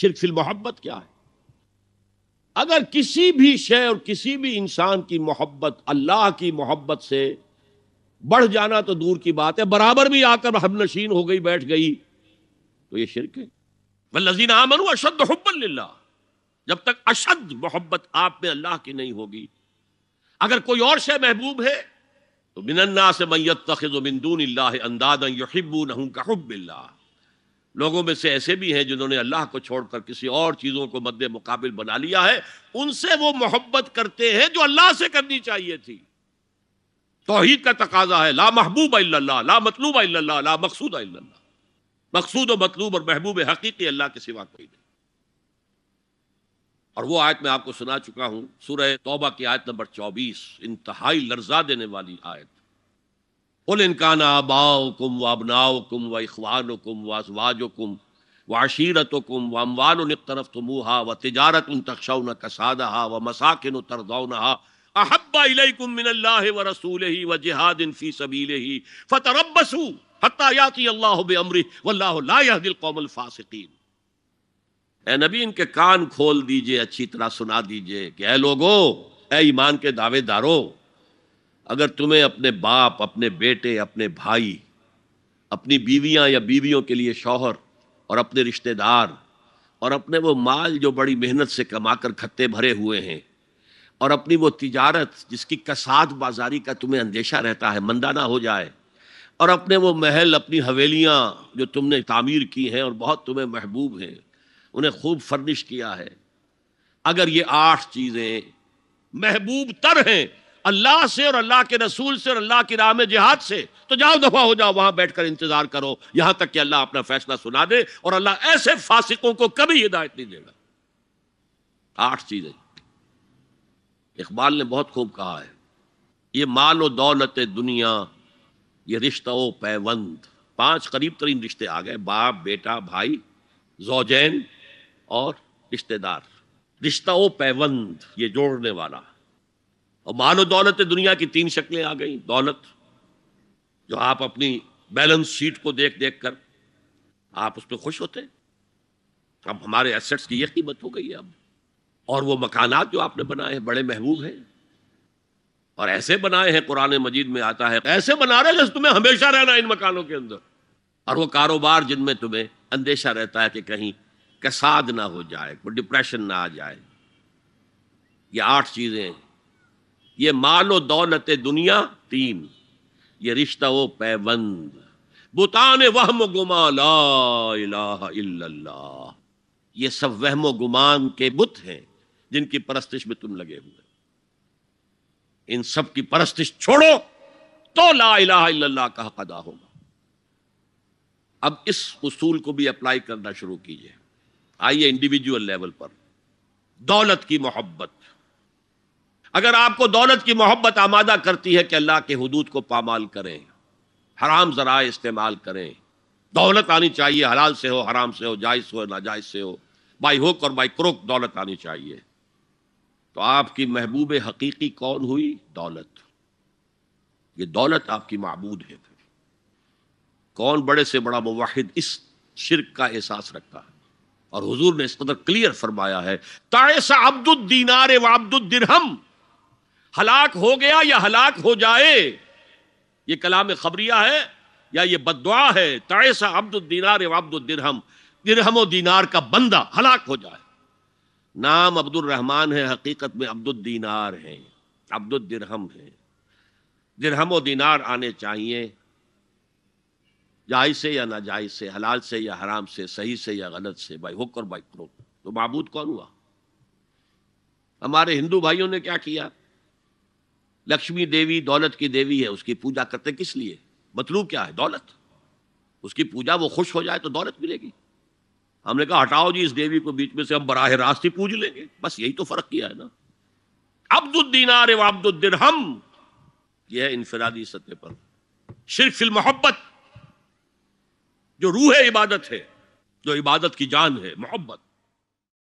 शिरक फिल मोहब्बत क्या है अगर किसी भी शय और किसी भी इंसान की मोहब्बत अल्लाह की मोहब्बत से बढ़ जाना तो दूर की बात है बराबर भी आकर हम नशीन हो गई बैठ गई तो ये शिरक है वल्लजीन आमनु अशद हब्बल्ला जब तक अशद मोहब्बत आप में अल्लाह की नहीं होगी अगर कोई और शय महबूब है तो बिनन्ना से मैय तखिज बिंदून अंदादा यहिब्बू नहू का हब्बिल्ला लोगों में से ऐसे भी हैं जिन्होंने अल्लाह को छोड़कर किसी और चीज़ों को मद्द मुकाबिल बना लिया है उनसे वो मोहब्बत करते हैं जो अल्लाह से करनी चाहिए थी तोहहीद का तकाजा है ला महबूब अल्लाह ला मतलूब अल्लाह ला मकसूद अल्लाह मकसूद और मतलूब और महबूब हकीकी अल्लाह के सिवा कोई नहीं और वो आयत मैं आपको सुना चुका हूँ सूरह तौबा की आयत नंबर चौबीस इंतहाई लर्जा देने वाली आयत उल इनकाना आबाओ कुम व अबनाओ कुम व इखवान कुम व असवाज कुम व आशीरत कुम व अमवान तरफ तुमूहा व तजारत उन तकशौन कसादहा व मसाकिन तरदौनहा अहब्बा इलैकुम मिन अल्लाह व रसूलिही व जिहादिन फी सबीलिही फतरब्बसू हत्ता याति अल्लाह बिअमरि वल्लाहु ला यहदिल कौमल फासिकीन ए नबी इनके कान खोल दीजिए अच्छी तरह सुना दीजिए कि ए लोगो ए ईमान के दावेदारों अगर तुम्हें अपने बाप अपने बेटे अपने भाई अपनी बीवियां या बीवियों के लिए शौहर और अपने रिश्तेदार और अपने वो माल जो बड़ी मेहनत से कमाकर खत्ते भरे हुए हैं और अपनी वो तिजारत जिसकी कसाद बाजारी का तुम्हें अंदेशा रहता है मंदा ना हो जाए और अपने वो महल अपनी हवेलियाँ जो तुमने तामीर की हैं और बहुत तुम्हें महबूब हैं उन्हें खूब फर्निश किया है अगर ये आठ चीज़ें महबूब तर हैं अल्लाह से और अल्लाह के रसूल से और अल्लाह की राह में जिहाद से तो जाओ दफा हो जाओ वहां बैठकर इंतजार करो यहां तक कि अल्लाह अपना फैसला सुना दे और अल्लाह ऐसे फासिकों को कभी हिदायत नहीं देगा आठ चीजें इकबाल ने बहुत खूब कहा है ये माल और दौलत दुनिया ये रिश्ता व पैवंद पांच करीब तरीन रिश्ते आ गए बाप बेटा भाई जोजैन और रिश्तेदार रिश्ता व पैवंद ये जोड़ने वाला और मानो दौलत दुनिया की तीन शक्लें आ गई दौलत जो आप अपनी बैलेंस शीट को देख देख कर आप उस पर खुश होते अब हमारे एसेट्स की यह कीमत हो गई अब और वो मकानात जो आपने बनाए हैं बड़े महबूब हैं और ऐसे बनाए हैं कुरान मजीद में आता है ऐसे बना रहे जैसे तुम्हें हमेशा रहना इन मकानों के अंदर और वो कारोबार जिनमें तुम्हें अंदेशा रहता है कि कहीं कसाद ना हो जाए कोई डिप्रेशन ना आ जाए ये आठ चीज़ें ये और दौलत दुनिया तीन ये रिश्ता वो पैबंद बुतान वहम गुमा ला ये सब वहमो गुमान के बुत हैं जिनकी परस्तिश में तुम लगे हुए इन सब की परस्तिश छोड़ो तो ला इलाहा का हक अदा होगा अब इस उसूल को भी अप्लाई करना शुरू कीजिए आइए इंडिविजुअल लेवल पर दौलत की मोहब्बत अगर आपको दौलत की मोहब्बत आमादा करती है कि अल्लाह के हदूद को पामाल करें हराम ज़रा इस्तेमाल करें दौलत आनी चाहिए हलाल से हो हराम से हो जायज़ हो नाजायज़ से हो बाई होक और बाई क्रोक दौलत आनी चाहिए तो आपकी महबूब हकीकी कौन हुई दौलत ये दौलत आपकी मबूद है फिर कौन बड़े से बड़ा मुवाहिद इस शिरक का एहसास रखता है और हुजूर ने इस कदर क्लियर फरमाया है तायसा अब्दुल व हलाक हो गया या हलाक हो जाए ये कलाम खबरिया है या ये बदवा है तयसा अब्दुलदीनार अब्दुलदिरहम दिरहम दीनार का बंदा हलाक हो जाए नाम अब्दुलरहमान है हकीकत में अब्दुलदीनार है अब्दुलदिरहम है दिरहम दीनार आने चाहिए जायज से या ना जाय से हलाल से या हराम से सही से या गलत से भाई होकर और बाई तो मबूद कौन हुआ हमारे हिंदू भाइयों ने क्या किया लक्ष्मी देवी दौलत की देवी है उसकी पूजा करते किस लिए मतलूब क्या है दौलत उसकी पूजा वो खुश हो जाए तो दौलत मिलेगी हमने कहा हटाओ जी इस देवी को बीच में से हम बराह रास्त ही पूज लेंगे बस यही तो फर्क किया है ना अब्दुद्दीनार एवं हम यह है इनफरादी सतह पर सिर्फ फिल मोहब्बत जो रूह है इबादत है जो इबादत की जान है मोहब्बत